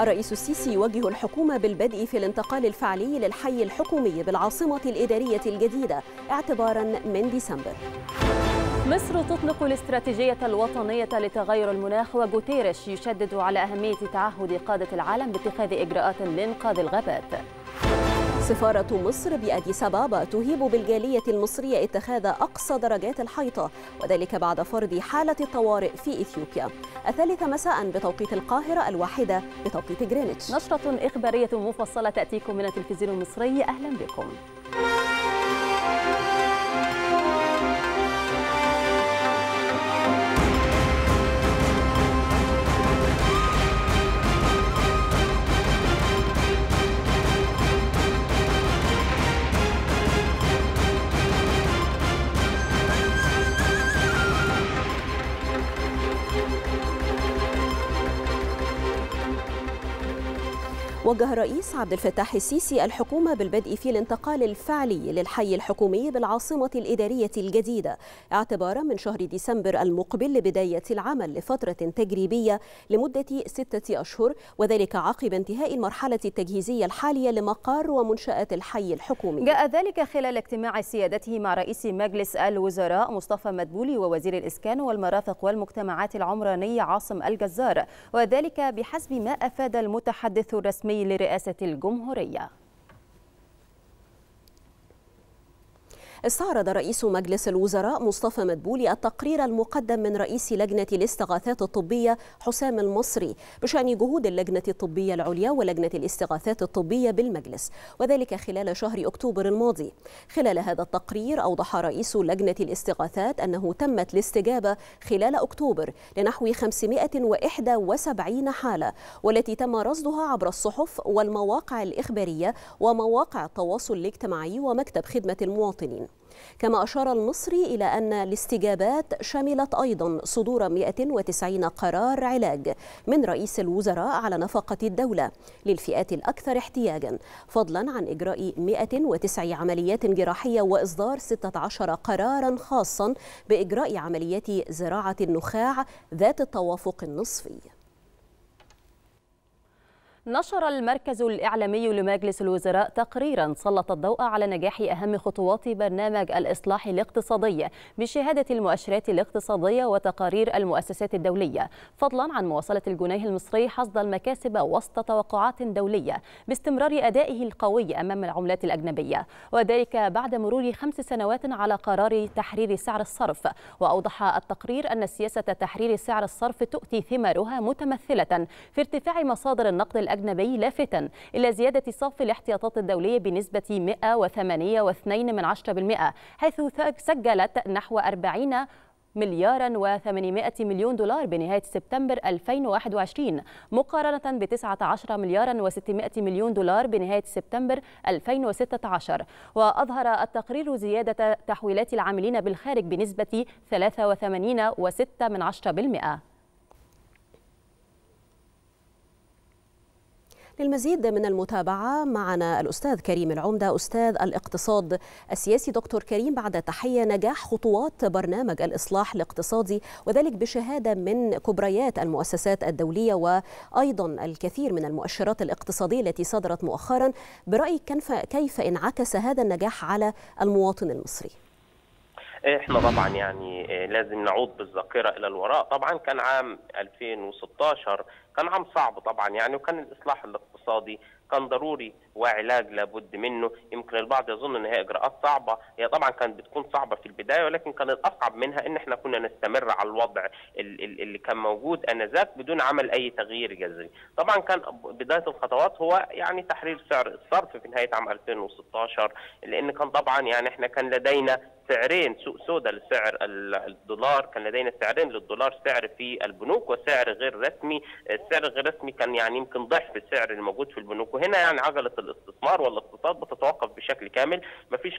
الرئيس السيسي يوجه الحكومة بالبدء في الانتقال الفعلي للحي الحكومي بالعاصمة الإدارية الجديدة اعتبارا من ديسمبر مصر تطلق الاستراتيجية الوطنية لتغير المناخ وجوتيريش يشدد على أهمية تعهد قادة العالم باتخاذ إجراءات لإنقاذ الغابات سفارة مصر بأديس أبابا تهيب بالجالية المصرية اتخاذ أقصى درجات الحيطة وذلك بعد فرض حالة الطوارئ في إثيوبيا الثالثة مساء بتوقيت القاهرة الواحدة بتوقيت جرينتش نشرة إخبارية مفصلة تأتيكم من التلفزيون المصري أهلا بكم وجه الرئيس عبد الفتاح السيسي الحكومة بالبدء في الانتقال الفعلي للحي الحكومي بالعاصمة الإدارية الجديدة اعتبارا من شهر ديسمبر المقبل لبداية العمل لفترة تجريبية لمدة ستة أشهر وذلك عقب انتهاء المرحلة التجهيزية الحالية لمقار ومنشآت الحي الحكومي جاء ذلك خلال اجتماع سيادته مع رئيس مجلس الوزراء مصطفى مدبولي ووزير الإسكان والمرافق والمجتمعات العمرانية عاصم الجزار وذلك بحسب ما أفاد المتحدث الرسمي لرئاسة الجمهورية استعرض رئيس مجلس الوزراء مصطفى مدبولي التقرير المقدم من رئيس لجنة الاستغاثات الطبية حسام المصري بشأن جهود اللجنة الطبية العليا ولجنة الاستغاثات الطبية بالمجلس وذلك خلال شهر أكتوبر الماضي خلال هذا التقرير أوضح رئيس لجنة الاستغاثات أنه تمت الاستجابة خلال أكتوبر لنحو 571 حالة والتي تم رصدها عبر الصحف والمواقع الإخبارية ومواقع التواصل الاجتماعي ومكتب خدمة المواطنين كما أشار المصري إلى أن الاستجابات شملت أيضا صدور 190 قرار علاج من رئيس الوزراء على نفقة الدولة للفئات الأكثر احتياجا فضلا عن إجراء 109 عمليات جراحية وإصدار 16 قرارا خاصا بإجراء عمليات زراعة النخاع ذات التوافق النصفي نشر المركز الإعلامي لمجلس الوزراء تقريرا سلط الضوء على نجاح أهم خطوات برنامج الإصلاح الاقتصادي بشهادة المؤشرات الاقتصادية وتقارير المؤسسات الدولية فضلا عن مواصلة الجنيه المصري حصد المكاسب وسط توقعات دولية باستمرار أدائه القوي أمام العملات الأجنبية وذلك بعد مرور خمس سنوات على قرار تحرير سعر الصرف وأوضح التقرير أن سياسة تحرير سعر الصرف تؤتي ثمارها متمثلة في ارتفاع مصادر النقد الأجنبية الأجنبي لافتا إلى زيادة صافي الاحتياطات الدولية بنسبة 108.2% حيث سجلت نحو 40 مليارا و800 مليون دولار بنهاية سبتمبر 2021 مقارنة ب 19 مليارا و600 مليون دولار بنهاية سبتمبر 2016 وأظهر التقرير زيادة تحويلات العاملين بالخارج بنسبة 83.6% للمزيد من المتابعة معنا الأستاذ كريم العمدة أستاذ الاقتصاد السياسي دكتور كريم بعد تحية نجاح خطوات برنامج الإصلاح الاقتصادي وذلك بشهادة من كبريات المؤسسات الدولية وأيضا الكثير من المؤشرات الاقتصادية التي صدرت مؤخرا برأيك كيف انعكس هذا النجاح على المواطن المصري؟ احنا طبعا يعني آه، لازم نعود بالذاكره الى الوراء طبعا كان عام 2016 كان عام صعب طبعا يعني وكان الاصلاح الاقتصادي كان ضروري وعلاج لابد منه يمكن البعض يظن ان هي اجراءات صعبه هي طبعا كانت بتكون صعبه في البدايه ولكن كان الاصعب منها ان احنا كنا نستمر على الوضع اللي كان موجود انذاك بدون عمل اي تغيير جذري طبعا كان بدايه الخطوات هو يعني تحرير سعر الصرف في نهايه عام 2016 لان كان طبعا يعني احنا كان لدينا سعرين سوق سوداء لسعر الدولار كان لدينا سعرين للدولار سعر في البنوك وسعر غير رسمي السعر غير رسمي كان يعني يمكن ضعف السعر الموجود في البنوك وهنا يعني عجلة الاستثمار والاقتصاد بتتوقف بشكل كامل ما فيش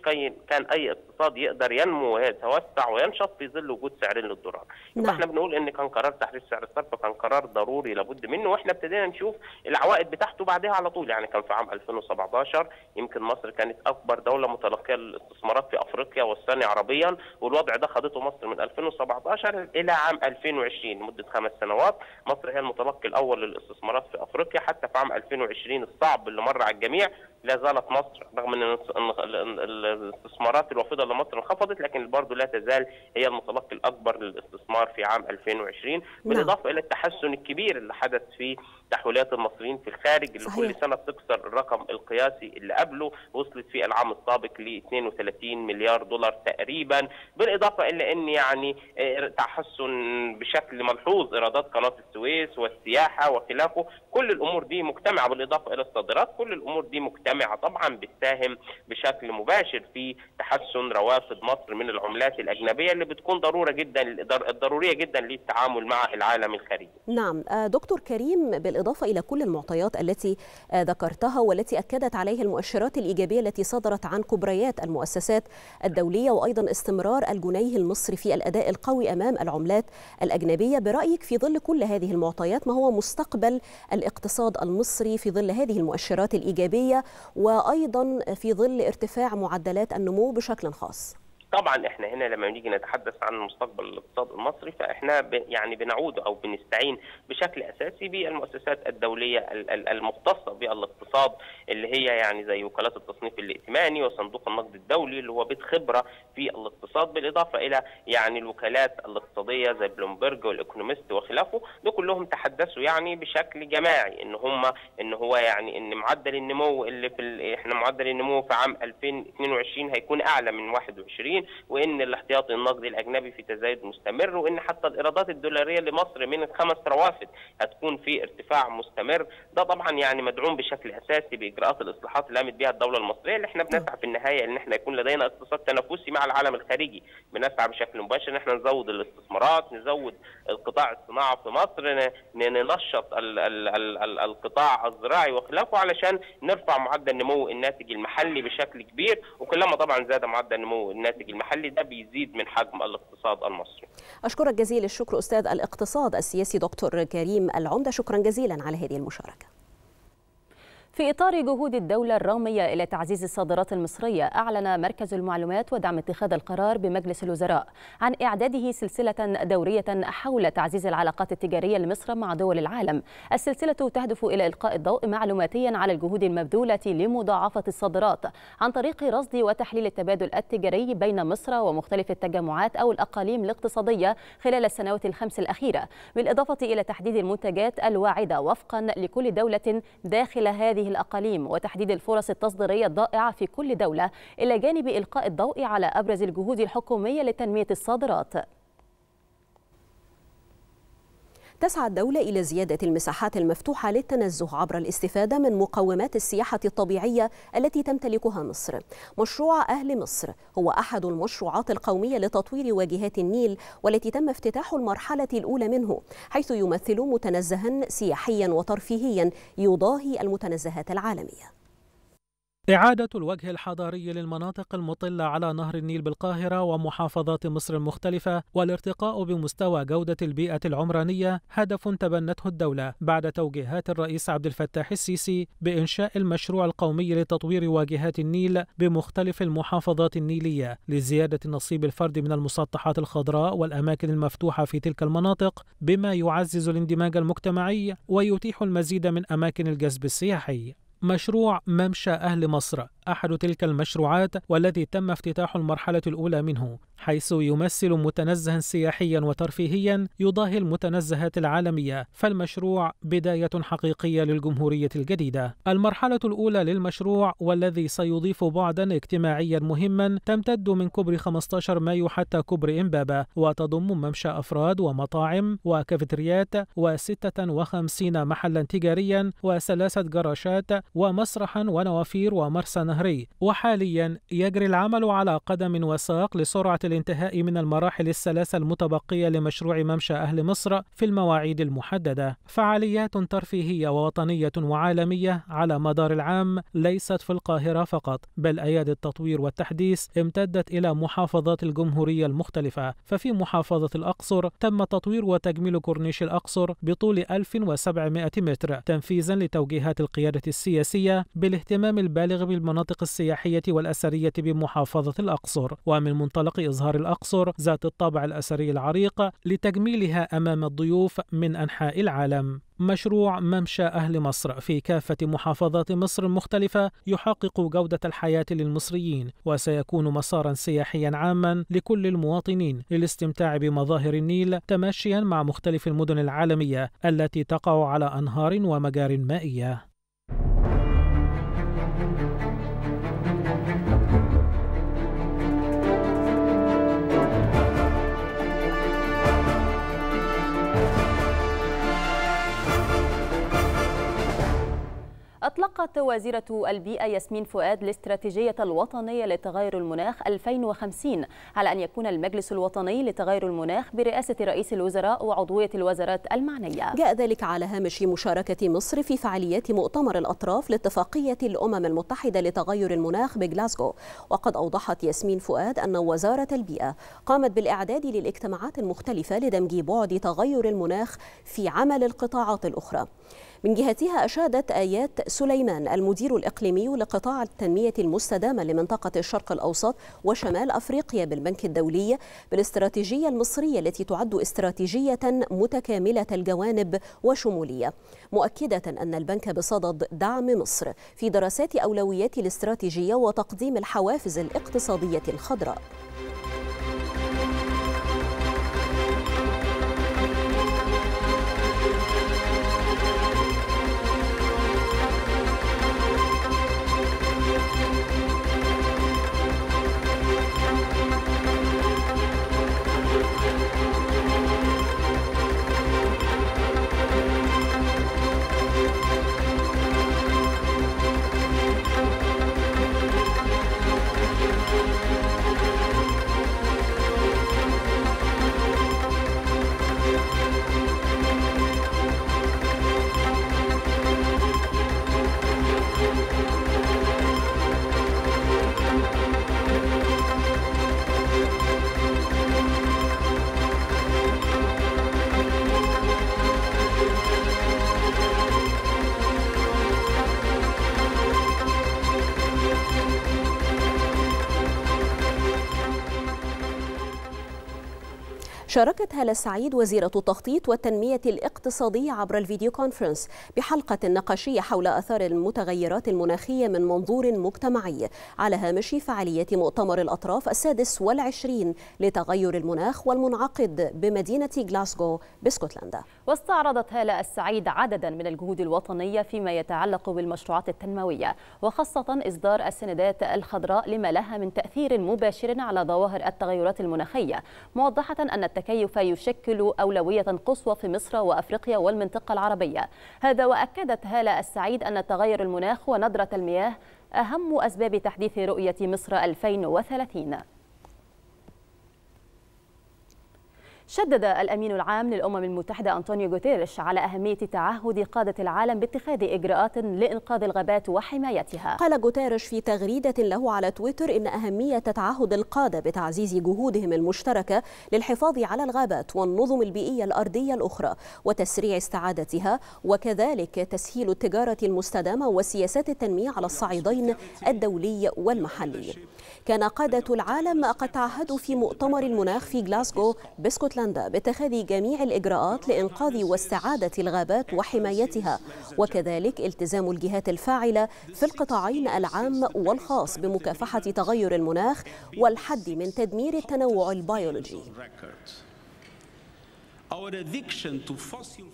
كان أي اقتصاد يقدر ينمو ويتوسع وينشط في ظل وجود سعرين للدولار نعم. احنا بنقول ان كان قرار تحرير سعر الصرف كان قرار ضروري لابد منه واحنا ابتدينا نشوف العوائد بتاعته بعدها على طول يعني كان في عام 2017 يمكن مصر كانت اكبر دوله متلقيه للاستثمارات في افريقيا والسنه الوطني يعني عربيا والوضع ده خاضته مصر من 2017 الى عام 2020 لمده خمس سنوات مصر هي المتلقي الاول للاستثمارات في افريقيا حتى في عام 2020 الصعب اللي مر على الجميع لا زالت مصر رغم ان الاستثمارات الوافده لمصر انخفضت لكن برضه لا تزال هي المتلقي الاكبر للاستثمار في عام 2020 نعم. بالاضافه الى التحسن الكبير اللي حدث في تحويلات المصريين في الخارج اللي صحيح. كل سنه بتكسر الرقم القياسي اللي قبله وصلت في العام السابق ل 32 مليار دولار تقريبا بالاضافه الى ان يعني آه، تحسن بشكل ملحوظ ايرادات قناه السويس والسياحه وخلافه كل الامور دي مجتمعه بالاضافه الى الصادرات كل الامور دي مجتمعه طبعا بتساهم بشكل مباشر في تحسن روافد مصر من العملات الاجنبيه اللي بتكون ضروره جدا ضروريه جدا للتعامل مع العالم الخارجي. نعم آه، دكتور كريم بال بالإضافة إلى كل المعطيات التي آه، ذكرتها والتي أكدت عليها المؤشرات الإيجابية التي صدرت عن كبريات المؤسسات الدولية وأيضا استمرار الجنيه المصري في الأداء القوي أمام العملات الأجنبية برأيك في ظل كل هذه المعطيات ما هو مستقبل الاقتصاد المصري في ظل هذه المؤشرات الإيجابية وأيضا في ظل ارتفاع معدلات النمو بشكل خاص طبعا احنا هنا لما نيجي نتحدث عن مستقبل الاقتصاد المصري فاحنا ب يعني بنعود او بنستعين بشكل اساسي بالمؤسسات الدوليه المختصه بالاقتصاد اللي هي يعني زي وكالات التصنيف الائتماني وصندوق النقد الدولي اللي هو بيت خبره في الاقتصاد بالاضافه الى يعني الوكالات الاقتصاديه زي بلومبرج والايكونومست وخلافه دول كلهم تحدثوا يعني بشكل جماعي ان هم ان هو يعني ان معدل النمو اللي في احنا معدل النمو في عام 2022 هيكون اعلى من 21 الصين وان الاحتياطي النقدي الاجنبي في تزايد مستمر وان حتى الايرادات الدولاريه لمصر من الخمس روافد هتكون في ارتفاع مستمر ده طبعا يعني مدعوم بشكل اساسي باجراءات الاصلاحات اللي قامت بها الدوله المصريه اللي احنا بنسعى في النهايه ان احنا يكون لدينا اقتصاد تنافسي مع العالم الخارجي بنسعى بشكل مباشر ان احنا نزود الاستثمارات نزود القطاع الصناعه في مصر ننشط ال ال ال ال القطاع الزراعي وخلافه علشان نرفع معدل نمو الناتج المحلي بشكل كبير وكلما طبعا زاد معدل نمو الناتج المحلي ده بيزيد من حجم الاقتصاد المصري أشكرك جزيل الشكر أستاذ الاقتصاد السياسي دكتور كريم العمدة شكرا جزيلا على هذه المشاركة في إطار جهود الدولة الرامية إلى تعزيز الصادرات المصرية أعلن مركز المعلومات ودعم اتخاذ القرار بمجلس الوزراء عن إعداده سلسلة دورية حول تعزيز العلاقات التجارية لمصر مع دول العالم السلسلة تهدف إلى إلقاء الضوء معلوماتيا على الجهود المبذولة لمضاعفة الصادرات عن طريق رصد وتحليل التبادل التجاري بين مصر ومختلف التجمعات أو الأقاليم الاقتصادية خلال السنوات الخمس الأخيرة بالإضافة إلى تحديد المنتجات الواعدة وفقا لكل دولة داخل هذه هذه الأقاليم وتحديد الفرص التصديرية الضائعة في كل دولة إلى جانب إلقاء الضوء على أبرز الجهود الحكومية لتنمية الصادرات تسعى الدولة إلى زيادة المساحات المفتوحة للتنزه عبر الاستفادة من مقومات السياحة الطبيعية التي تمتلكها مصر مشروع أهل مصر هو أحد المشروعات القومية لتطوير واجهات النيل والتي تم افتتاح المرحلة الأولى منه حيث يمثل متنزها سياحيا وترفيهيا يضاهي المتنزهات العالمية إعادة الوجه الحضاري للمناطق المطلة على نهر النيل بالقاهرة ومحافظات مصر المختلفة والارتقاء بمستوى جودة البيئة العمرانية هدف تبنته الدولة بعد توجيهات الرئيس عبد الفتاح السيسي بإنشاء المشروع القومي لتطوير واجهات النيل بمختلف المحافظات النيلية لزيادة نصيب الفرد من المسطحات الخضراء والأماكن المفتوحة في تلك المناطق بما يعزز الاندماج المجتمعي ويتيح المزيد من أماكن الجذب السياحي مشروع ممشى أهل مصر أحد تلك المشروعات والذي تم افتتاح المرحلة الأولى منه حيث يمثل متنزها سياحيا وترفيهيا يضاهي المتنزهات العالمية فالمشروع بداية حقيقية للجمهورية الجديدة المرحلة الأولى للمشروع والذي سيضيف بعدا اجتماعيا مهما تمتد من كبر 15 مايو حتى كبر إمبابة وتضم ممشى أفراد ومطاعم وكافيتريات و56 محلا تجاريا وثلاثة جراشات ومسرحا ونوافير ومرسى نهري وحاليا يجري العمل على قدم وساق لسرعة الانتهاء من المراحل الثلاثة المتبقية لمشروع ممشى أهل مصر في المواعيد المحددة فعاليات ترفيهية ووطنية وعالمية على مدار العام ليست في القاهرة فقط بل أيادي التطوير والتحديث امتدت إلى محافظات الجمهورية المختلفة ففي محافظة الأقصر تم تطوير وتجميل كورنيش الأقصر بطول 1700 متر تنفيذا لتوجيهات القيادة السياسية السياسية بالاهتمام البالغ بالمناطق السياحية والأثرية بمحافظة الأقصر ومن منطلق إظهار الأقصر ذات الطابع الأثري العريق لتجميلها أمام الضيوف من أنحاء العالم مشروع ممشى أهل مصر في كافة محافظات مصر المختلفة يحقق جودة الحياة للمصريين وسيكون مسارا سياحيا عاما لكل المواطنين للاستمتاع بمظاهر النيل تماشيا مع مختلف المدن العالمية التي تقع على أنهار ومجار مائية أطلقت وزيرة البيئة ياسمين فؤاد الاستراتيجية الوطنية لتغير المناخ 2050 على أن يكون المجلس الوطني لتغير المناخ برئاسة رئيس الوزراء وعضوية الوزارات المعنية جاء ذلك على هامش مشاركة مصر في فعاليات مؤتمر الأطراف لاتفاقية الأمم المتحدة لتغير المناخ بجلاسكو وقد أوضحت ياسمين فؤاد أن وزارة البيئة قامت بالإعداد للاجتماعات المختلفة لدمج بعد تغير المناخ في عمل القطاعات الأخرى من جهتها أشادت آيات سليمان المدير الإقليمي لقطاع التنمية المستدامة لمنطقة الشرق الأوسط وشمال أفريقيا بالبنك الدولي بالاستراتيجية المصرية التي تعد استراتيجية متكاملة الجوانب وشمولية مؤكدة أن البنك بصدد دعم مصر في دراسات أولويات الاستراتيجية وتقديم الحوافز الاقتصادية الخضراء شاركت هالة سعيد وزيرة التخطيط والتنمية الاقتصادية عبر الفيديو كونفرنس بحلقة نقاشية حول أثار المتغيرات المناخية من منظور مجتمعي على هامش فعالية مؤتمر الأطراف السادس والعشرين لتغير المناخ والمنعقد بمدينة غلاسكو باسكتلندا واستعرضت هالة السعيد عددا من الجهود الوطنية فيما يتعلق بالمشروعات التنموية وخاصة إصدار السندات الخضراء لما لها من تأثير مباشر على ظواهر التغيرات المناخية موضحة أن التكيف يشكل أولوية قصوى في مصر وأفريقيا والمنطقة العربية هذا وأكدت هالة السعيد أن تغير المناخ وندرة المياه أهم أسباب تحديث رؤية مصر 2030 شدد الأمين العام للأمم المتحدة أنطونيو غوتيريش على أهمية تعهد قادة العالم باتخاذ إجراءات لإنقاذ الغابات وحمايتها قال غوتيريش في تغريدة له على تويتر إن أهمية تعهد القادة بتعزيز جهودهم المشتركة للحفاظ على الغابات والنظم البيئية الأرضية الأخرى وتسريع استعادتها وكذلك تسهيل التجارة المستدامة وسياسات التنمية على الصعيدين الدولي والمحلي كان قادة العالم قد تعهدوا في مؤتمر المناخ في جلاسكو بسكوتلندا اسكتلندا باتخاذ جميع الاجراءات لانقاذ واستعاده الغابات وحمايتها وكذلك التزام الجهات الفاعله في القطاعين العام والخاص بمكافحه تغير المناخ والحد من تدمير التنوع البيولوجي. Our addiction to fossil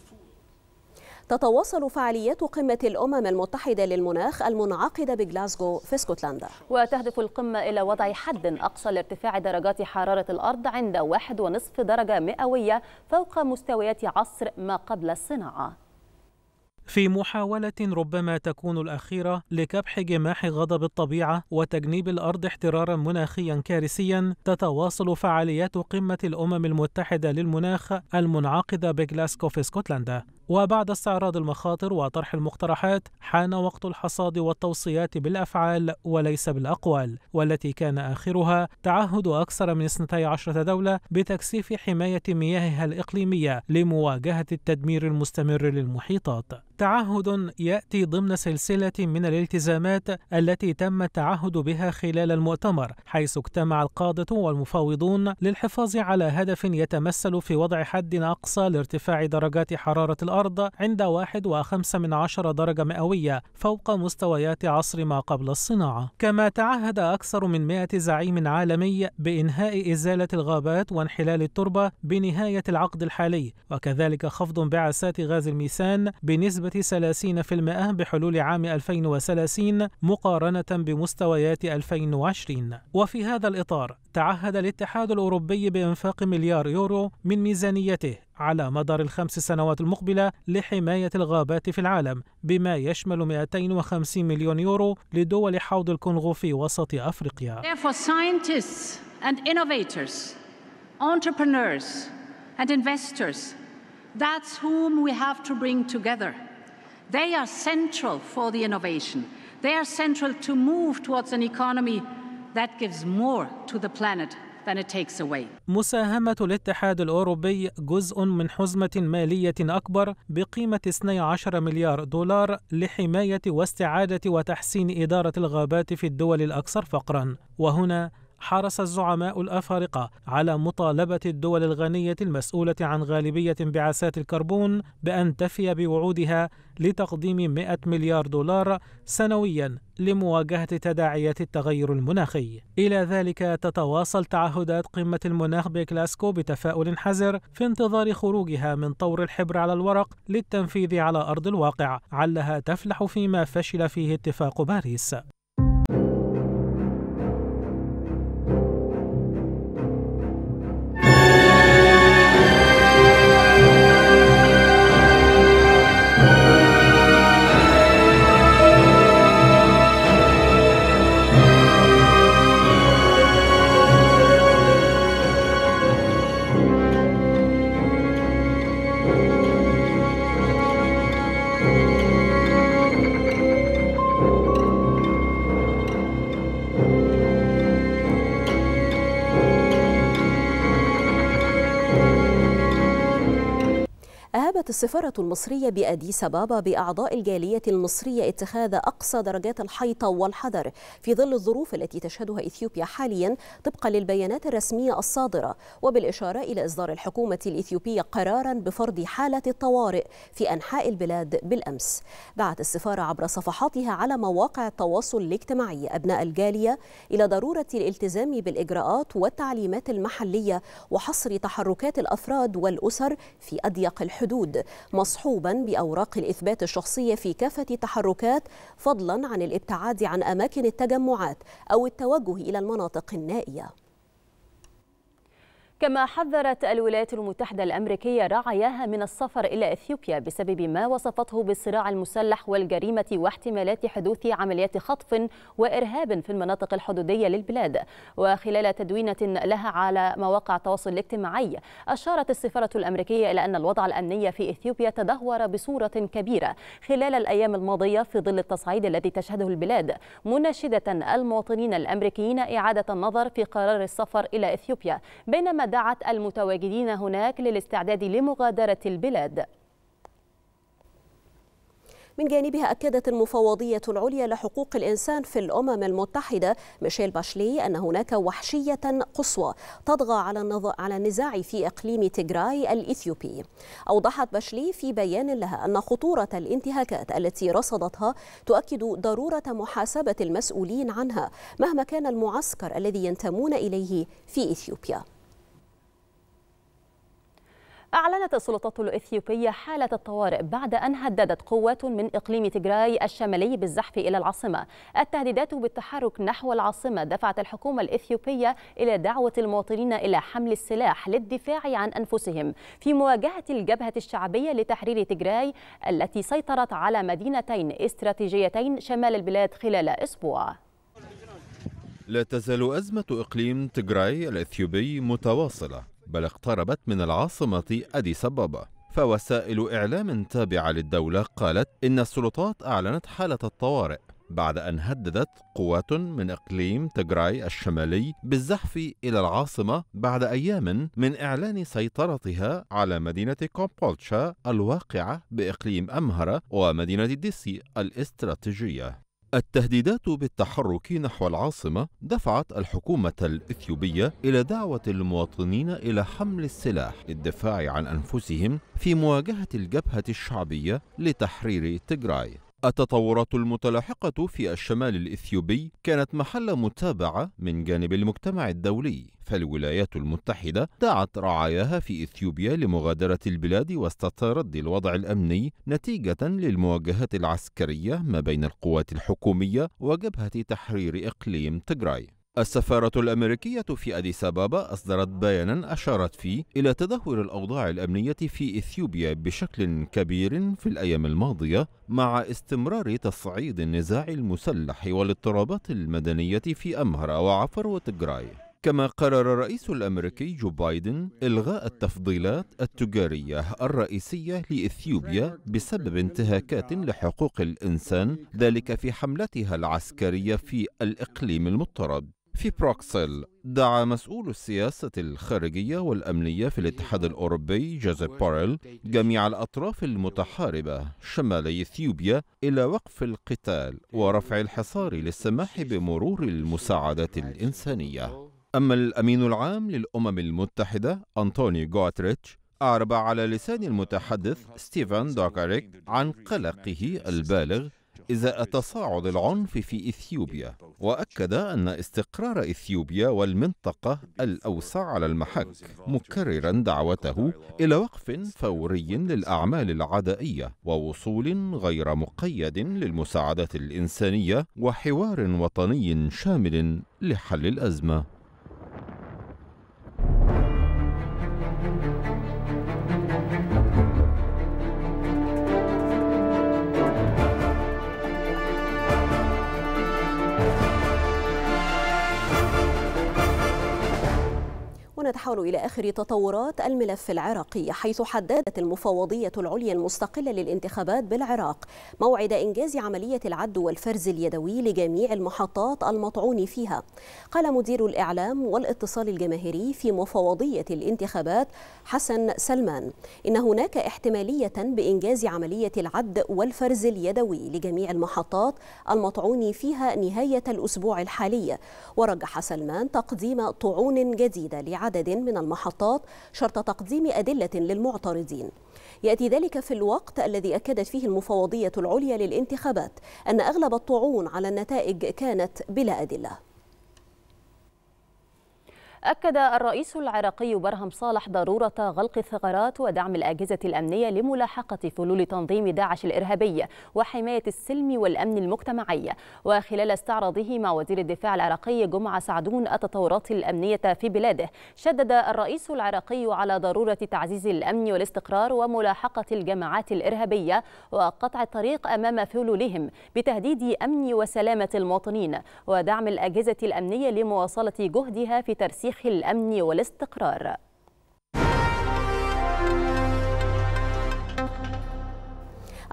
تتواصل فعاليات قمة الأمم المتحدة للمناخ المنعقدة بجلاسكو في اسكتلندا وتهدف القمة إلى وضع حد أقصى لارتفاع درجات حرارة الأرض عند واحد ونصف درجة مئوية فوق مستويات عصر ما قبل الصناعة في محاولة ربما تكون الأخيرة لكبح جماح غضب الطبيعة وتجنيب الأرض احترارا مناخيا كارثيا تتواصل فعاليات قمة الأمم المتحدة للمناخ المنعقدة بجلاسكو في اسكتلندا وبعد استعراض المخاطر وطرح المقترحات حان وقت الحصاد والتوصيات بالأفعال وليس بالأقوال والتي كان آخرها تعهد أكثر من 12 دولة بتكثيف حماية مياهها الإقليمية لمواجهة التدمير المستمر للمحيطات تعهد ياتي ضمن سلسله من الالتزامات التي تم التعهد بها خلال المؤتمر حيث اجتمع القاده والمفاوضون للحفاظ على هدف يتمثل في وضع حد اقصى لارتفاع درجات حراره الارض الأرض عند 1.5 من عشر درجة مئوية فوق مستويات عصر ما قبل الصناعة كما تعهد أكثر من 100 زعيم عالمي بإنهاء إزالة الغابات وانحلال التربة بنهاية العقد الحالي وكذلك خفض انبعاثات غاز الميثان بنسبة 30% بحلول عام 2030 مقارنة بمستويات 2020 وفي هذا الإطار تعهد الاتحاد الأوروبي بإنفاق مليار يورو من ميزانيته على مدار الخمس سنوات المقبلة لحماية الغابات في العالم بما يشمل 250 مليون يورو لدول حوض الكونغو في وسط أفريقيا and investors. That's whom we have to bring together. They are central for the innovation. They are central to move towards an economy that gives more to the planet than it takes away. مساهمة الاتحاد الأوروبي جزء من حزمة مالية أكبر بقيمة 12 مليار دولار لحماية واستعادة وتحسين إدارة الغابات في الدول الأكثر فقرا وهنا حرص الزعماء الأفارقة على مطالبة الدول الغنية المسؤولة عن غالبية انبعاثات الكربون بأن تفي بوعودها لتقديم 100 مليار دولار سنويا لمواجهة تداعيات التغير المناخي. إلى ذلك تتواصل تعهدات قمة المناخ بكلاسكو بتفاؤل حذر في انتظار خروجها من طور الحبر على الورق للتنفيذ على أرض الواقع، علها تفلح فيما فشل فيه اتفاق باريس. السفارة المصرية بأديس أبابا بأعضاء الجالية المصرية اتخاذ أقصى درجات الحيطة والحذر في ظل الظروف التي تشهدها إثيوبيا حاليا طبقا للبيانات الرسمية الصادرة وبالإشارة إلى إصدار الحكومة الإثيوبية قرارا بفرض حالة الطوارئ في أنحاء البلاد بالأمس دعت السفارة عبر صفحاتها على مواقع التواصل الاجتماعي أبناء الجالية إلى ضرورة الالتزام بالإجراءات والتعليمات المحلية وحصر تحركات الأفراد والأسر في أضيق الحدود مصحوبا بأوراق الإثبات الشخصية في كافة التحركات فضلا عن الابتعاد عن أماكن التجمعات أو التوجه إلى المناطق النائية كما حذرت الولايات المتحدة الأمريكية رعاياها من السفر إلى إثيوبيا بسبب ما وصفته بالصراع المسلح والجريمة واحتمالات حدوث عمليات خطف وإرهاب في المناطق الحدودية للبلاد وخلال تدوينة لها على مواقع التواصل الاجتماعي أشارت السفارة الأمريكية إلى أن الوضع الأمني في إثيوبيا تدهور بصورة كبيرة خلال الأيام الماضية في ظل التصعيد الذي تشهده البلاد مناشدة المواطنين الأمريكيين إعادة النظر في قرار السفر إلى إثيوبيا بينما دعت المتواجدين هناك للاستعداد لمغادرة البلاد من جانبها أكدت المفوضية العليا لحقوق الإنسان في الأمم المتحدة ميشيل باشلي أن هناك وحشية قصوى تطغى على النزاع في إقليم تجراي الإثيوبي. أوضحت باشلي في بيان لها أن خطورة الانتهاكات التي رصدتها تؤكد ضرورة محاسبة المسؤولين عنها مهما كان المعسكر الذي ينتمون إليه في إثيوبيا. أعلنت السلطات الإثيوبية حالة الطوارئ بعد أن هددت قوات من إقليم تجراي الشمالي بالزحف إلى العاصمة التهديدات بالتحرك نحو العاصمة دفعت الحكومة الإثيوبية إلى دعوة المواطنين إلى حمل السلاح للدفاع عن أنفسهم في مواجهة الجبهة الشعبية لتحرير تجراي التي سيطرت على مدينتين استراتيجيتين شمال البلاد خلال أسبوع لا تزال أزمة إقليم تجراي الإثيوبي متواصلة بل اقتربت من العاصمة أديس أبابا فوسائل إعلام تابعة للدولة قالت إن السلطات أعلنت حالة الطوارئ بعد أن هددت قوات من إقليم تجراي الشمالي بالزحف إلى العاصمة بعد أيام من إعلان سيطرتها على مدينة كومبولتشا الواقعة بإقليم أمهرة ومدينة ديسي الاستراتيجية التهديدات بالتحرك نحو العاصمة دفعت الحكومة الإثيوبية إلى دعوة المواطنين إلى حمل السلاح للدفاع عن أنفسهم في مواجهة الجبهة الشعبية لتحرير تجراي التطورات المتلاحقة في الشمال الإثيوبي كانت محل متابعة من جانب المجتمع الدولي فالولايات المتحدة دعت رعاياها في إثيوبيا لمغادرة البلاد وسط تردي الوضع الأمني نتيجة للمواجهات العسكرية ما بين القوات الحكومية وجبهة تحرير إقليم تجراي السفارة الأمريكية في أديس أبابا أصدرت بيانا أشارت فيه إلى تدهور الأوضاع الأمنية في إثيوبيا بشكل كبير في الأيام الماضية مع استمرار تصعيد النزاع المسلح والاضطرابات المدنية في أمهرة وعفر وتجراي كما قرر الرئيس الامريكي جو بايدن الغاء التفضيلات التجاريه الرئيسيه لاثيوبيا بسبب انتهاكات لحقوق الانسان ذلك في حملتها العسكريه في الاقليم المضطرب في بروكسل دعا مسؤول السياسة الخارجية والأمنية في الاتحاد الأوروبي جوزيف بوريل جميع الأطراف المتحاربة شمالي إثيوبيا إلى وقف القتال ورفع الحصار للسماح بمرور المساعدات الإنسانية أما الأمين العام للأمم المتحدة أنطوني غوتريتش أعرب على لسان المتحدث ستيفن دوكاريك عن قلقه البالغ إزاء تصاعد العنف في إثيوبيا وأكد أن استقرار إثيوبيا والمنطقة الأوسع على المحك مكررا دعوته إلى وقف فوري للأعمال العدائية ووصول غير مقيد للمساعدات الإنسانية وحوار وطني شامل لحل الأزمة ونتحول إلى آخر تطورات الملف العراقي حيث حددت المفوضية العليا المستقلة للانتخابات بالعراق موعد إنجاز عملية العد والفرز اليدوي لجميع المحطات المطعون فيها قال مدير الإعلام والاتصال الجماهيري في مفوضية الانتخابات حسن سلمان إن هناك احتمالية بإنجاز عملية العد والفرز اليدوي لجميع المحطات المطعون فيها نهاية الأسبوع الحالي ورجح سلمان تقديم طعون جديدة لعد عدد من المحطات شرط تقديم أدلة للمعترضين يأتي ذلك في الوقت الذي أكدت فيه المفوضية العليا للانتخابات أن أغلب الطعون على النتائج كانت بلا أدلة أكد الرئيس العراقي برهم صالح ضرورة غلق الثغرات ودعم الأجهزة الأمنية لملاحقة فلول تنظيم داعش الإرهابي وحماية السلم والأمن المجتمعي وخلال استعراضه مع وزير الدفاع العراقي جمعة سعدون التطورات الأمنية في بلاده شدد الرئيس العراقي على ضرورة تعزيز الأمن والاستقرار وملاحقة الجماعات الإرهابية وقطع الطريق أمام فلولهم بتهديد أمن وسلامة المواطنين ودعم الأجهزة الأمنية لمواصلة جهدها في ترسيخ التاريخ الأمن والاستقرار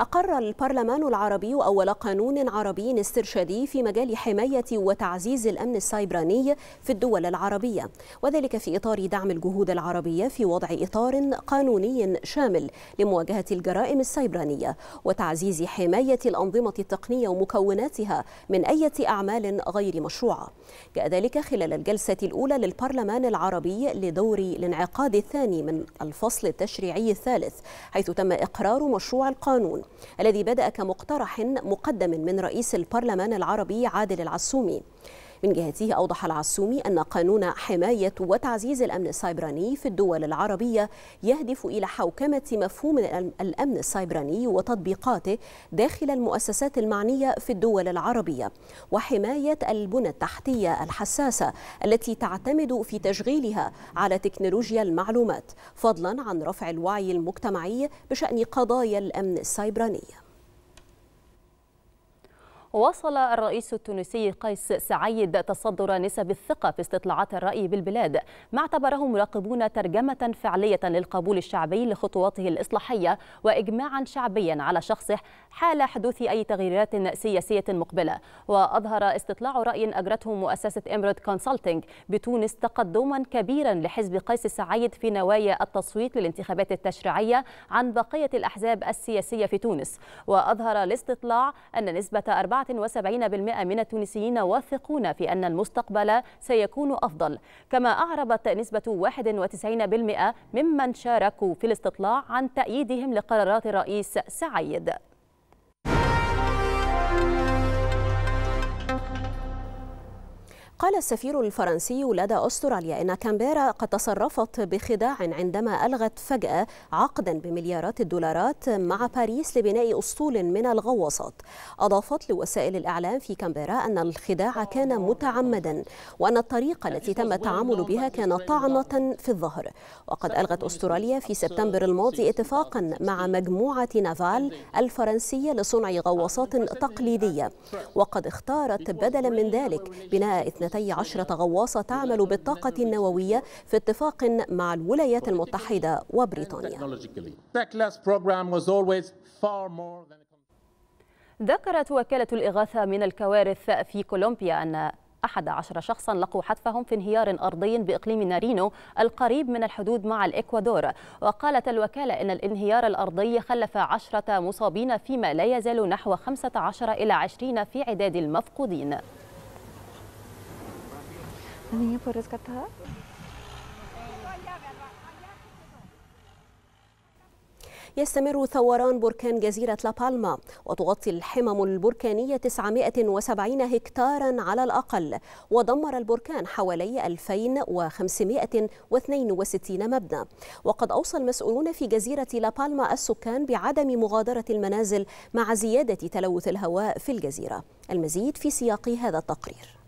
أقر البرلمان العربي أول قانون عربي استرشادي في مجال حماية وتعزيز الأمن السيبراني في الدول العربية وذلك في إطار دعم الجهود العربية في وضع إطار قانوني شامل لمواجهة الجرائم السيبرانية وتعزيز حماية الأنظمة التقنية ومكوناتها من أي أعمال غير مشروعة جاء ذلك خلال الجلسة الأولى للبرلمان العربي لدور الانعقاد الثاني من الفصل التشريعي الثالث حيث تم إقرار مشروع القانون الذي بدأ كمقترح مقدم من رئيس البرلمان العربي عادل العسومي من جهته أوضح العسومي أن قانون حماية وتعزيز الأمن السيبراني في الدول العربية يهدف إلى حوكمة مفهوم الأمن السيبراني وتطبيقاته داخل المؤسسات المعنية في الدول العربية وحماية البنى التحتية الحساسة التي تعتمد في تشغيلها على تكنولوجيا المعلومات فضلا عن رفع الوعي المجتمعي بشأن قضايا الأمن السيبراني وصل الرئيس التونسي قيس سعيد تصدر نسب الثقة في استطلاعات الرأي بالبلاد ما اعتبره مراقبون ترجمة فعلية للقبول الشعبي لخطواته الإصلاحية وإجماعا شعبيا على شخصه حال حدوث أي تغييرات سياسية مقبلة وأظهر استطلاع رأي أجرته مؤسسة إمرد كونسلتنج بتونس تقدما كبيرا لحزب قيس سعيد في نوايا التصويت للانتخابات التشريعية عن بقية الأحزاب السياسية في تونس وأظهر الاستطلاع أن نسبة 74% من التونسيين واثقون في أن المستقبل سيكون أفضل كما أعربت نسبة 91% ممن شاركوا في الاستطلاع عن تأييدهم لقرارات الرئيس سعيد قال السفير الفرنسي لدى أستراليا إن كامبيرا قد تصرفت بخداع عندما ألغت فجأة عقدا بمليارات الدولارات مع باريس لبناء أسطول من الغواصات أضافت لوسائل الإعلام في كامبيرا أن الخداع كان متعمدا وأن الطريقة التي تم التعامل بها كان طعنة في الظهر وقد ألغت أستراليا في سبتمبر الماضي اتفاقا مع مجموعة نافال الفرنسية لصنع غواصات تقليدية وقد اختارت بدلا من ذلك بناء اثنتي عشرة غواصة تعمل بالطاقة النووية في اتفاق مع الولايات المتحدة وبريطانيا ذكرت وكالة الإغاثة من الكوارث في كولومبيا أن أحد عشر شخصا لقوا حتفهم في انهيار أرضي بإقليم نارينو القريب من الحدود مع الإكوادور وقالت الوكالة أن الانهيار الأرضي خلف 10 مصابين فيما لا يزال نحو 15 إلى 20 في عداد المفقودين ¿La niña fue rescatada? يستمر ثوران بركان جزيرة لابالما وتغطي الحمم البركانية 970 هكتارا على الأقل ودمر البركان حوالي 2562 مبنى وقد أوصى المسؤولون في جزيرة لابالما السكان بعدم مغادرة المنازل مع زيادة تلوث الهواء في الجزيرة المزيد في سياق هذا التقرير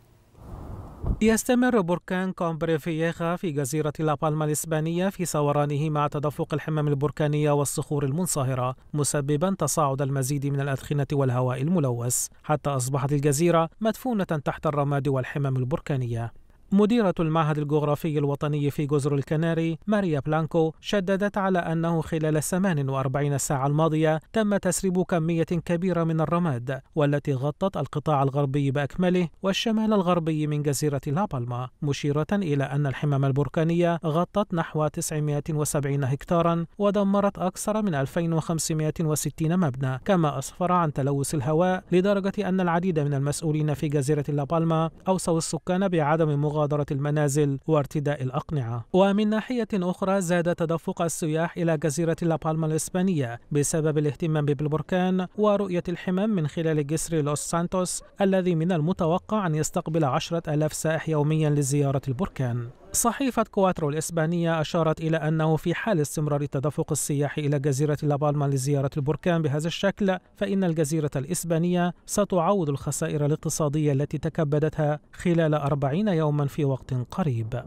يستمر بركان كومبريفييخا في جزيرة لابالما الإسبانية في صورانه مع تدفق الحمم البركانية والصخور المنصهرة مسببا تصاعد المزيد من الأدخنة والهواء الملوث حتى أصبحت الجزيرة مدفونة تحت الرماد والحمم البركانية مديرة المعهد الجغرافي الوطني في جزر الكناري ماريا بلانكو شددت على أنه خلال 48 ساعة الماضية تم تسريب كمية كبيرة من الرماد والتي غطت القطاع الغربي بأكمله والشمال الغربي من جزيرة لابالما مشيرة إلى أن الحمم البركانية غطت نحو 970 هكتارا ودمرت أكثر من 2560 مبنى كما أسفر عن تلوث الهواء لدرجة أن العديد من المسؤولين في جزيرة لابالما أوصوا السكان بعدم مغادرة مغادرة المنازل وارتداء الأقنعة ومن ناحية أخرى زاد تدفق السياح إلى جزيرة لابالما الإسبانية بسبب الاهتمام بالبركان ورؤية الحمم من خلال جسر لوس سانتوس الذي من المتوقع أن يستقبل عشرة ألاف سائح يوميا لزيارة البركان صحيفة كواترو الإسبانية أشارت إلى أنه في حال استمرار التدفق السياحي إلى جزيرة لابالما لزيارة البركان بهذا الشكل فإن الجزيرة الإسبانية ستعوض الخسائر الاقتصادية التي تكبدتها خلال أربعين يوما في وقت قريب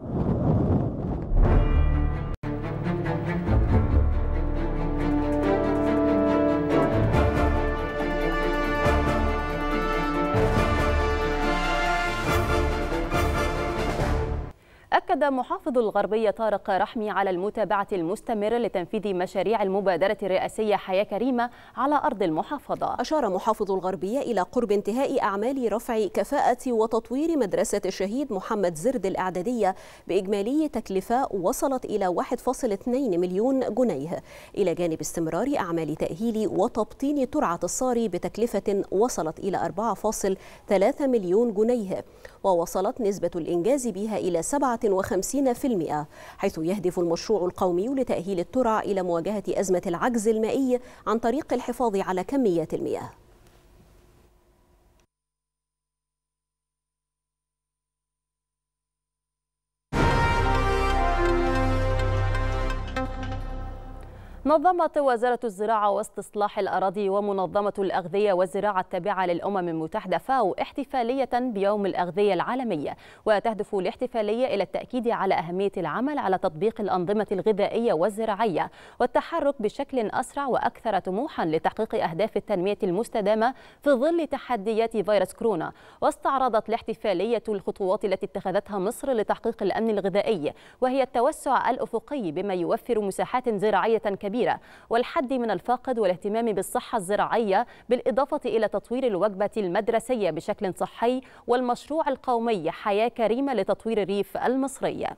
أكد محافظ الغربية طارق رحمي على المتابعة المستمرة لتنفيذ مشاريع المبادرة الرئاسية حياة كريمة على أرض المحافظة أشار محافظ الغربية إلى قرب انتهاء أعمال رفع كفاءة وتطوير مدرسة الشهيد محمد زرد الإعدادية بإجمالي تكلفة وصلت إلى 1.2 مليون جنيه إلى جانب استمرار أعمال تأهيل وتبطين ترعة الصاري بتكلفة وصلت إلى 4.3 مليون جنيه ووصلت نسبة الإنجاز بها إلى 57% حيث يهدف المشروع القومي لتأهيل الترع إلى مواجهة أزمة العجز المائي عن طريق الحفاظ على كميات المياه نظمت وزارة الزراعة واستصلاح الأراضي ومنظمة الأغذية والزراعة التابعة للأمم المتحدة فاو احتفالية بيوم الأغذية العالمية وتهدف الاحتفالية إلى التأكيد على أهمية العمل على تطبيق الأنظمة الغذائية والزراعية والتحرك بشكل أسرع وأكثر طموحا لتحقيق أهداف التنمية المستدامة في ظل تحديات فيروس كورونا واستعرضت الاحتفالية الخطوات التي اتخذتها مصر لتحقيق الأمن الغذائي وهي التوسع الأفقي بما يوفر مساحات زراعية كبيرة كبيرة والحد من الفاقد والاهتمام بالصحة الزراعية بالإضافة إلى تطوير الوجبة المدرسية بشكل صحي والمشروع القومي حياة كريمة لتطوير الريف المصرية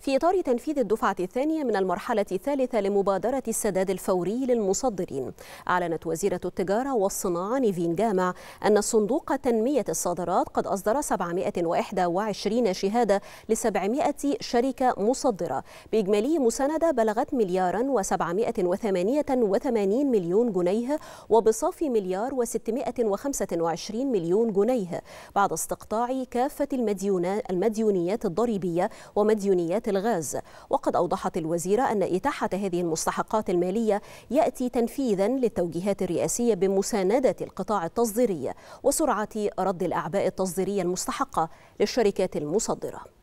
في إطار تنفيذ الدفعة الثانية من المرحلة الثالثة لمبادرة السداد الفوري للمصدرين أعلنت وزيرة التجارة والصناعة نيفين جامع أن صندوق تنمية الصادرات قد أصدر 721 شهادة ل 700 شركة مصدرة بإجمالي مساندة بلغت مليارا و788 مليون جنيه وبصافي مليار و625 مليون جنيه بعد استقطاع كافة المديونات المديونيات الضريبية ومديونيات الغاز وقد أوضحت الوزيرة أن إتاحة هذه المستحقات المالية يأتي تنفيذا للتوجيهات الرئاسية بمساندة القطاع التصديري وسرعة رد الأعباء التصديرية المستحقة للشركات المصدرة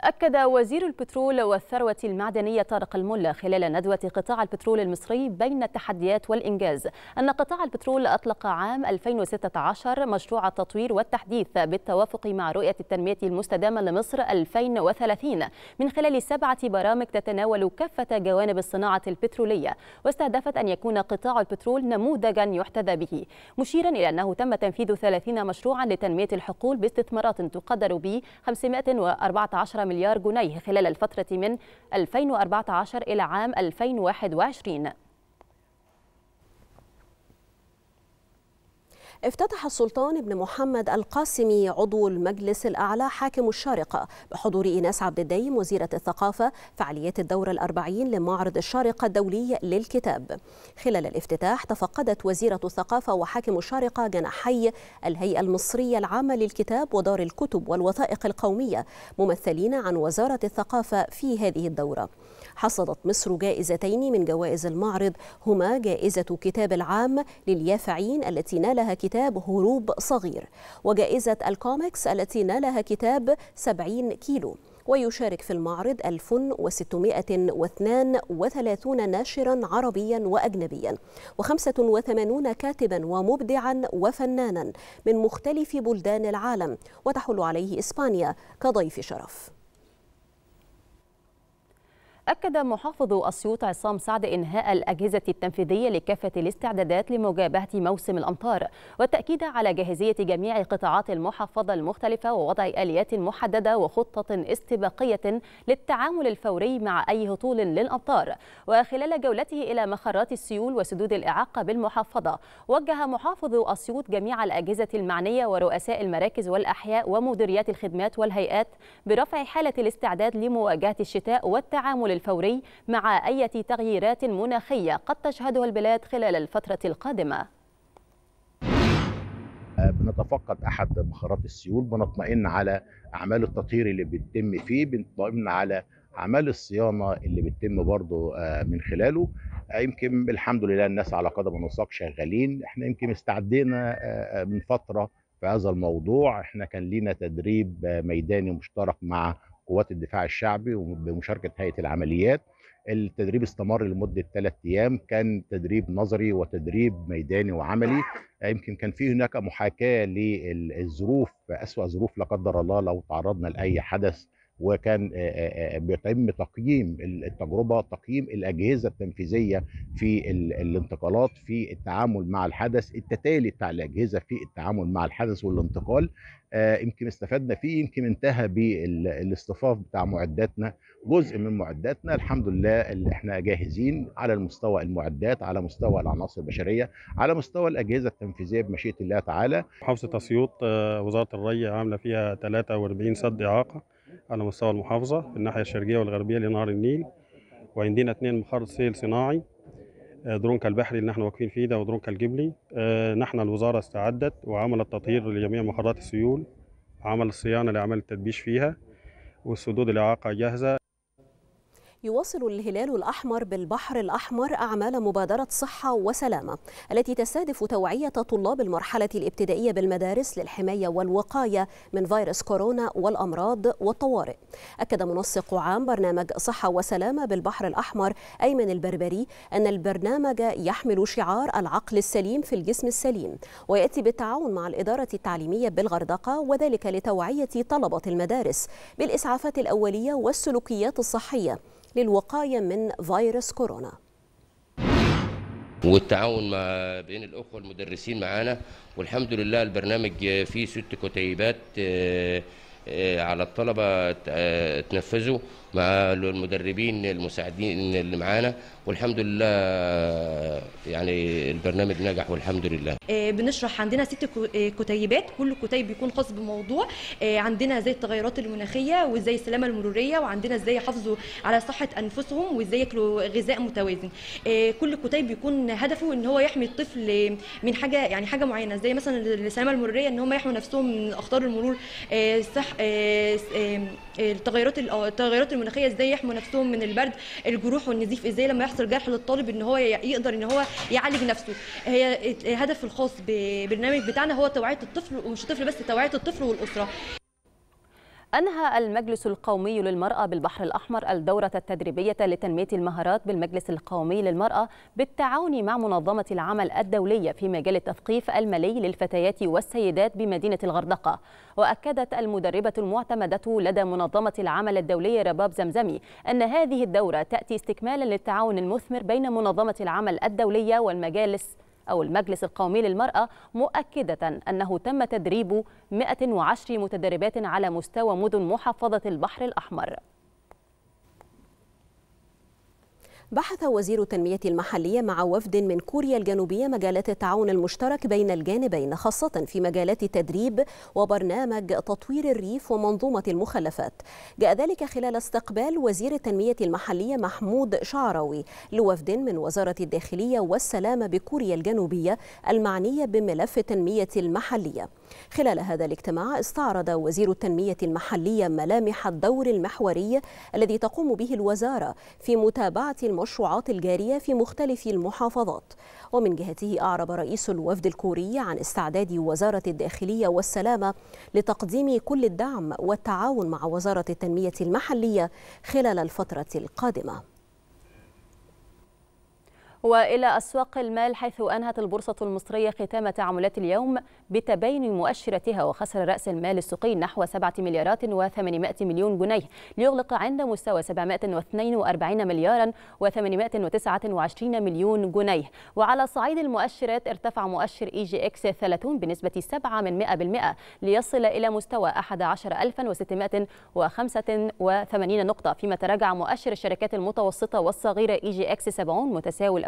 أكد وزير البترول والثروة المعدنية طارق الملا خلال ندوة قطاع البترول المصري بين التحديات والإنجاز أن قطاع البترول أطلق عام 2016 مشروع التطوير والتحديث بالتوافق مع رؤية التنمية المستدامة لمصر 2030 من خلال سبعة برامج تتناول كافة جوانب الصناعة البترولية واستهدفت أن يكون قطاع البترول نموذجا يحتذى به مشيرا إلى أنه تم تنفيذ 30 مشروعا لتنمية الحقول باستثمارات تقدر ب 514 مليار جنيه خلال الفترة من 2014 إلى عام 2021 افتتح السلطان بن محمد القاسمي عضو المجلس الأعلى حاكم الشارقة بحضور إيناس عبد الدايم وزيرة الثقافة فعاليات الدورة الأربعين لمعرض الشارقة الدولي للكتاب خلال الافتتاح تفقدت وزيرة الثقافة وحاكم الشارقة جناحي الهيئة المصرية العامة للكتاب ودار الكتب والوثائق القومية ممثلين عن وزارة الثقافة في هذه الدورة حصدت مصر جائزتين من جوائز المعرض هما جائزة كتاب العام لليافعين التي نالها كتاب كتاب هروب صغير وجائزة الكوميكس التي نالها كتاب 70 كيلو ويشارك في المعرض 1632 ناشرا عربيا وأجنبيا و85 كاتبا ومبدعا وفنانا من مختلف بلدان العالم وتحل عليه إسبانيا كضيف شرف أكد محافظ أسيوط عصام سعد إنهاء الأجهزة التنفيذية لكافة الاستعدادات لمجابهة موسم الأمطار والتأكيد على جاهزية جميع قطاعات المحافظة المختلفة ووضع آليات محددة وخطة استباقية للتعامل الفوري مع أي هطول للأمطار وخلال جولته إلى مخرات السيول وسدود الإعاقة بالمحافظة وجه محافظ أسيوط جميع الأجهزة المعنية ورؤساء المراكز والأحياء ومديريات الخدمات والهيئات برفع حالة الاستعداد لمواجهة الشتاء والتعامل الفوري مع أي تغييرات مناخية قد تشهدها البلاد خلال الفترة القادمة بنتفقد احد مهارات السيول بنطمئن على اعمال التطهير اللي بتتم فيه بنطمئن على اعمال الصيانه اللي بتتم برضه آه، من خلاله آه، يمكن الحمد لله الناس على قدم وساق شغالين احنا يمكن استعدينا آه، من فتره في هذا الموضوع احنا كان لينا تدريب ميداني مشترك مع قوات الدفاع الشعبي بمشاركه هيئه العمليات التدريب استمر لمده ثلاث ايام كان تدريب نظري وتدريب ميداني وعملي آه، يمكن كان في هناك محاكاه للظروف اسوا ظروف لا قدر الله لو تعرضنا لاي حدث وكان بيتم تقييم التجربه تقييم الاجهزه التنفيذيه في الانتقالات في التعامل مع الحدث التتالي بتاع الاجهزه في التعامل مع الحدث والانتقال يمكن استفدنا فيه يمكن انتهى بالاصطفاف بتاع معداتنا جزء من معداتنا الحمد لله اللي احنا جاهزين على المستوى المعدات على مستوى العناصر البشريه على مستوى الاجهزه التنفيذيه بمشيئه الله تعالى محافظه اسيوط وزاره الري عامله فيها 43 سد اعاقه على مستوى المحافظة الناحية الشرقية والغربية لنهر النيل وعندنا اثنين مخر سيل صناعي آه، درونك البحري اللي احنا واقفين فيه ده ودرونك الجبلي آه، نحن الوزارة استعدت وعملت تطهير لجميع محرات السيول عمل الصيانة لأعمال التدبيش فيها والسدود الإعاقة جاهزة يواصل الهلال الأحمر بالبحر الأحمر أعمال مبادرة صحة وسلامة التي تستهدف توعية طلاب المرحلة الابتدائية بالمدارس للحماية والوقاية من فيروس كورونا والأمراض والطوارئ أكد منسق عام برنامج صحة وسلامة بالبحر الأحمر أيمن البربري أن البرنامج يحمل شعار العقل السليم في الجسم السليم ويأتي بالتعاون مع الإدارة التعليمية بالغردقة وذلك لتوعية طلبة المدارس بالإسعافات الأولية والسلوكيات الصحية للوقاية من فيروس كورونا والتعاون مع بين الاخوه المدرسين معانا والحمد لله البرنامج فيه ست كتيبات آه، آه، على الطلبه آه، تنفذوا مع المدربين المساعدين اللي معانا والحمد لله يعني البرنامج نجح والحمد لله آه، بنشرح عندنا ست آه، كتيبات كل كتيب بيكون خاص بموضوع آه، عندنا زي التغيرات المناخيه وازاي السلامه المروريه وعندنا ازاي يحافظوا على صحه انفسهم وازاي ياكلوا غذاء متوازن كل كتيب بيكون هدفه ان هو يحمي الطفل من حاجه يعني حاجه معينه زي مثلا السلامه المروريه ان هم يحموا نفسهم من اخطار المرور صح التغيرات التغيرات المناخيه ازاي يحموا نفسهم من البرد الجروح والنزيف ازاي لما يحصل جرح للطالب ان هو يقدر ان هو يعالج نفسه هي الهدف الخاص ببرنامج بتاعنا هو توعيه الطفل ومش الطفل بس توعيه الطفل والاسره أنهى المجلس القومي للمرأة بالبحر الأحمر الدورة التدريبية لتنمية المهارات بالمجلس القومي للمرأة بالتعاون مع منظمة العمل الدولية في مجال التثقيف المالي للفتيات والسيدات بمدينة الغردقة وأكدت المدربة المعتمدة لدى منظمة العمل الدولية رباب زمزمي أن هذه الدورة تأتي استكمالا للتعاون المثمر بين منظمة العمل الدولية والمجالس أو المجلس القومي للمرأة مؤكدة أنه تم تدريب 110 متدربات على مستوى مدن محافظة البحر الأحمر بحث وزير التنمية المحلية مع وفد من كوريا الجنوبية مجالات التعاون المشترك بين الجانبين خاصة في مجالات التدريب وبرنامج تطوير الريف ومنظومة المخلفات جاء ذلك خلال استقبال وزير التنمية المحلية محمود شعراوي لوفد من وزارة الداخلية والسلامة بكوريا الجنوبية المعنية بملف التنمية المحلية خلال هذا الاجتماع استعرض وزير التنمية المحلية ملامح الدور المحوري الذي تقوم به الوزارة في متابعة المشروعات الجارية في مختلف المحافظات ومن جهته أعرب رئيس الوفد الكوري عن استعداد وزارة الداخلية والسلامة لتقديم كل الدعم والتعاون مع وزارة التنمية المحلية خلال الفترة القادمة وإلى أسواق المال حيث أنهت البورصة المصرية ختام تعاملات اليوم بتباين مؤشراتها وخسر رأس المال السوقي نحو 7 مليارات و800 مليون جنيه ليغلق عند مستوى 742 مليارا و829 مليون جنيه وعلى صعيد المؤشرات ارتفع مؤشر إي جي إكس 30 بنسبة 7 من 100% ليصل إلى مستوى 11685 نقطة فيما تراجع مؤشر الشركات المتوسطة والصغيرة إي جي إكس 70 متساوي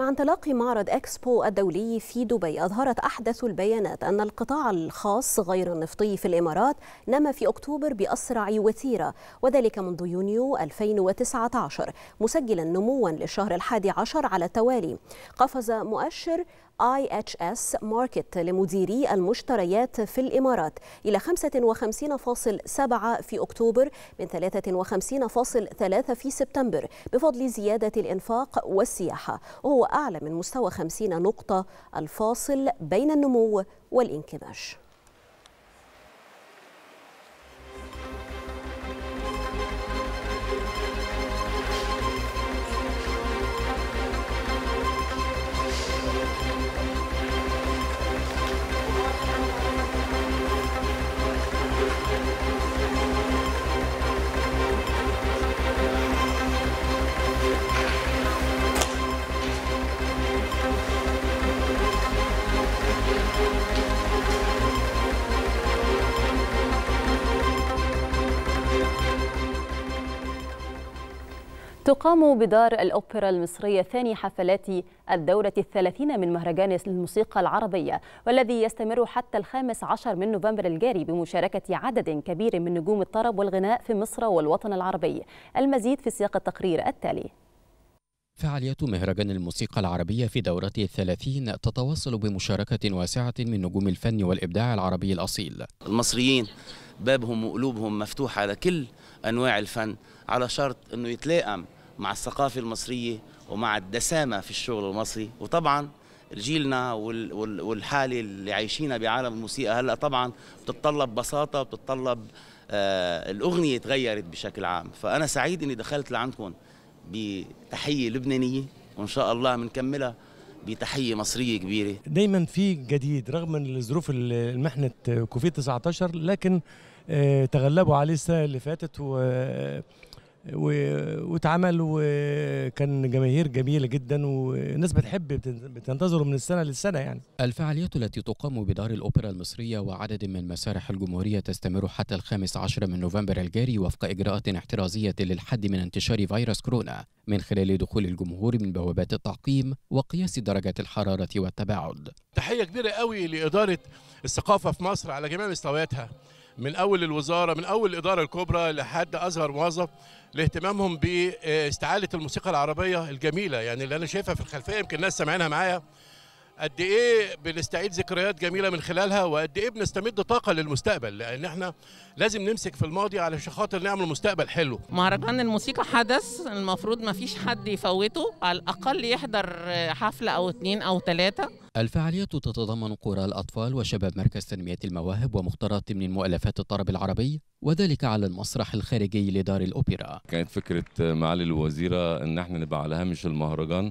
مع انطلاق معرض اكسبو الدولي في دبي اظهرت احدث البيانات ان القطاع الخاص غير النفطي في الامارات نما في اكتوبر باسرع وتيره وذلك منذ يونيو 2019 مسجلا نموا للشهر الحادي عشر على التوالي قفز مؤشر اي اتش اس ماركت لمديري المشتريات في الامارات الى 55.7 في اكتوبر من 53.3 في سبتمبر بفضل زياده الانفاق والسياحه وهو اعلى من مستوى 50 نقطه الفاصل بين النمو والانكماش تقام بدار الأوبرا المصرية ثاني حفلات الدورة الثلاثين من مهرجان الموسيقى العربية والذي يستمر حتى الخامس عشر من نوفمبر الجاري بمشاركة عدد كبير من نجوم الطرب والغناء في مصر والوطن العربي المزيد في سياق التقرير التالي فعاليات مهرجان الموسيقى العربية في دورته الثلاثين تتواصل بمشاركة واسعة من نجوم الفن والإبداع العربي الأصيل المصريين بابهم وقلوبهم مفتوحة على كل أنواع الفن على شرط أنه يتلائم مع الثقافة المصرية ومع الدسامة في الشغل المصري وطبعا جيلنا والحالة اللي عايشينها بعالم الموسيقى هلأ طبعا بتتطلب بساطة بتتطلب آه، الأغنية تغيرت بشكل عام فأنا سعيد أني دخلت لعندكم بتحية لبنانية وإن شاء الله بنكملها بتحيه مصريه كبيره دايما في جديد رغم الظروف المحنه كوفيد 19 لكن آه، تغلبوا عليه السنه اللي فاتت و واتعمل وكان جماهير جميله جدا والناس بتحب بتنتظره من السنه للسنه يعني. الفعاليات التي تقام بدار الاوبرا المصريه وعدد من مسارح الجمهوريه تستمر حتى الخامس عشر من نوفمبر الجاري وفق اجراءات احترازيه للحد من انتشار فيروس كورونا من خلال دخول الجمهور من بوابات التعقيم وقياس درجات الحراره والتباعد. تحيه كبيره قوي لاداره الثقافه في مصر على جميع مستوياتها. من اول الوزاره من اول الاداره الكبرى لحد ازهر موظف لاهتمامهم باستعاله الموسيقى العربيه الجميله يعني اللي انا شايفها في الخلفيه يمكن الناس سامعينها معايا قد ايه بنستعيد ذكريات جميله من خلالها وقد ايه بنستمد طاقه للمستقبل لان احنا لازم نمسك في الماضي علشان خاطر نعمل مستقبل حلو مهرجان الموسيقى حدث المفروض ما فيش حد يفوته على الاقل يحضر حفله او اتنين او ثلاثه الفعاليات تتضمن قرى الأطفال وشباب مركز تنمية المواهب ومختارات من مؤلفات الطرب العربي وذلك على المسرح الخارجي لدار الأوبرا كانت فكرة معالي الوزيرة أن احنا نبقى على هامش المهرجان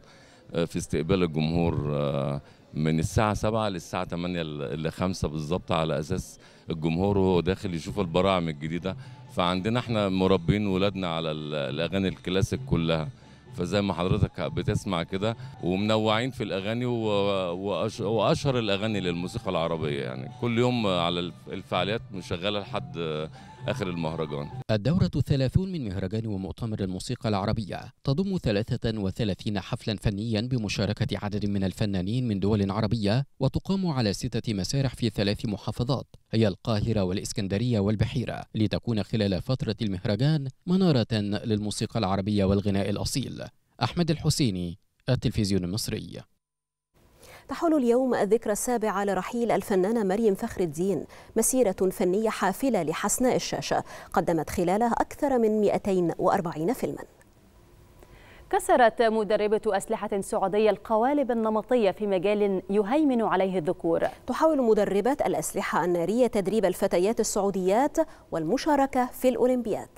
آه، في استقبال الجمهور آه، من الساعة 7 للساعة 8 ل 5 بالظبط على أساس الجمهور وهو داخل يشوف البراعم الجديدة فعندنا احنا مربين ولادنا على الأغاني الكلاسيك كلها فزي ما حضرتك بتسمع كده ومنوعين في الاغاني واشهر الاغاني للموسيقى العربيه يعني كل يوم على الفعاليات مشغله لحد آخر المهرجان الدورة الثلاثون من مهرجان ومؤتمر الموسيقى العربية تضم 33 حفلا فنيا بمشاركة عدد من الفنانين من دول عربية وتقام على ستة مسارح في ثلاث محافظات هي القاهرة والإسكندرية والبحيرة لتكون خلال فترة المهرجان منارة للموسيقى العربية والغناء الأصيل أحمد الحسيني التلفزيون المصري تحول اليوم الذكرى السابعة لرحيل الفنانة مريم فخر الدين مسيرة فنية حافلة لحسناء الشاشة قدمت خلالها أكثر من 240 فيلماً كسرت مدربة أسلحة سعودية القوالب النمطية في مجال يهيمن عليه الذكور تحاول مدربة الأسلحة النارية تدريب الفتيات السعوديات والمشاركة في الأولمبياد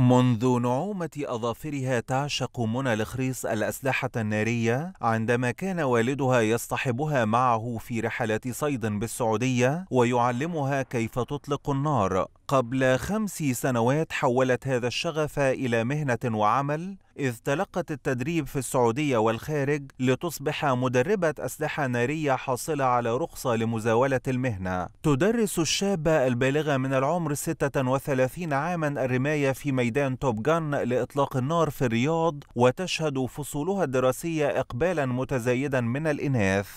منذ نعومة أظافرها تعشق منى الخريص الأسلحة النارية عندما كان والدها يصطحبها معه في رحلات صيد بالسعودية ويعلمها كيف تطلق النار قبل خمس سنوات حولت هذا الشغف إلى مهنة وعمل إذ تلقت التدريب في السعودية والخارج لتصبح مدربة أسلحة نارية حاصلة على رخصة لمزاولة المهنة تدرس الشابة البالغة من العمر 36 عاما الرماية في ميدان توب جان لإطلاق النار في الرياض وتشهد فصولها الدراسية إقبالا متزايدا من الإناث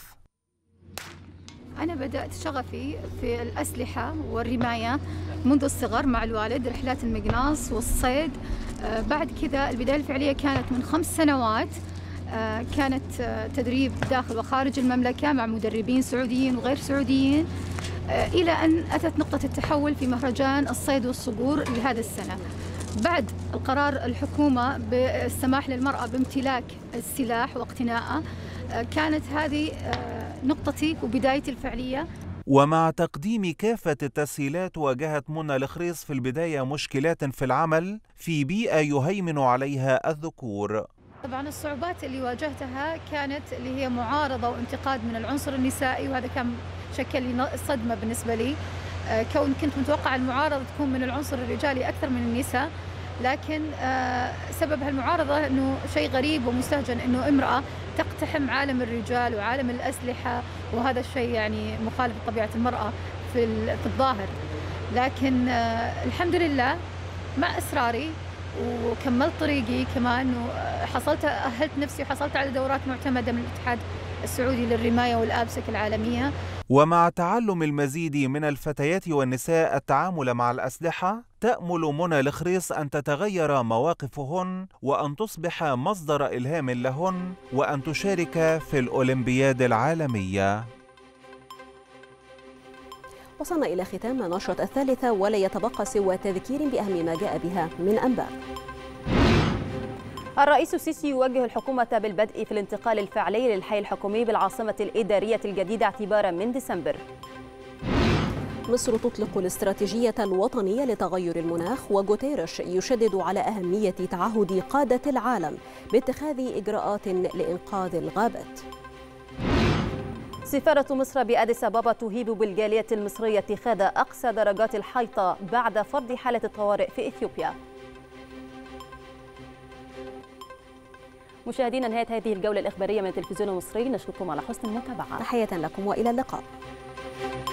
أنا بدأت شغفي في الأسلحة والرماية منذ الصغر مع الوالد رحلات المقناص والصيد آه، بعد كذا البداية الفعلية كانت من خمس سنوات آه، كانت آه، تدريب داخل وخارج المملكة مع مدربين سعوديين وغير سعوديين إلى أن أتت نقطة التحول في مهرجان الصيد والصقور لهذا السنة بعد القرار الحكومة بالسماح للمرأة بامتلاك السلاح واقتناءه كانت هذه آه، نقطتي وبدايتي الفعلية ومع تقديم كافة التسهيلات واجهت منى الخريص في البداية مشكلات في العمل في بيئة يهيمن عليها الذكور طبعا الصعوبات اللي واجهتها كانت اللي هي معارضة وانتقاد من العنصر النسائي وهذا كان شكل لي صدمة بالنسبة لي آه، كون كنت متوقع المعارضة تكون من العنصر الرجالي أكثر من النساء لكن آه، سبب هالمعارضة أنه شيء غريب ومستهجن أنه امرأة تقتحم عالم الرجال وعالم الأسلحة وهذا الشيء يعني مخالف لطبيعة المرأة في, في الظاهر لكن آه، الحمد لله مع إصراري وكملت طريقي كمان وحصلت أهلت نفسي وحصلت على دورات معتمدة من الاتحاد السعودي للرماية والآبسك العالمية ومع تعلم المزيد من الفتيات والنساء التعامل مع الأسلحة تأمل منى الخريص أن تتغير مواقفهن وأن تصبح مصدر إلهام لهن وأن تشارك في الأولمبياد العالمية وصلنا إلى ختام نشرة الثالثة ولا يتبقى سوى تذكير بأهم ما جاء بها من أنباء الرئيس السيسي يوجه الحكومة بالبدء في الانتقال الفعلي للحي الحكومي بالعاصمة الإدارية الجديدة اعتبارا من ديسمبر مصر تطلق الاستراتيجية الوطنية لتغير المناخ وجوتيرش يشدد على أهمية تعهد قادة العالم باتخاذ إجراءات لإنقاذ الغابات سفارة مصر بأديس أبابا تهيب بالجالية المصرية اتخاذ أقصى درجات الحيطة بعد فرض حالة الطوارئ في إثيوبيا مشاهدينا نهايه هذه الجوله الاخباريه من تلفزيون مصري نشكركم على حسن المتابعه تحيه لكم والى اللقاء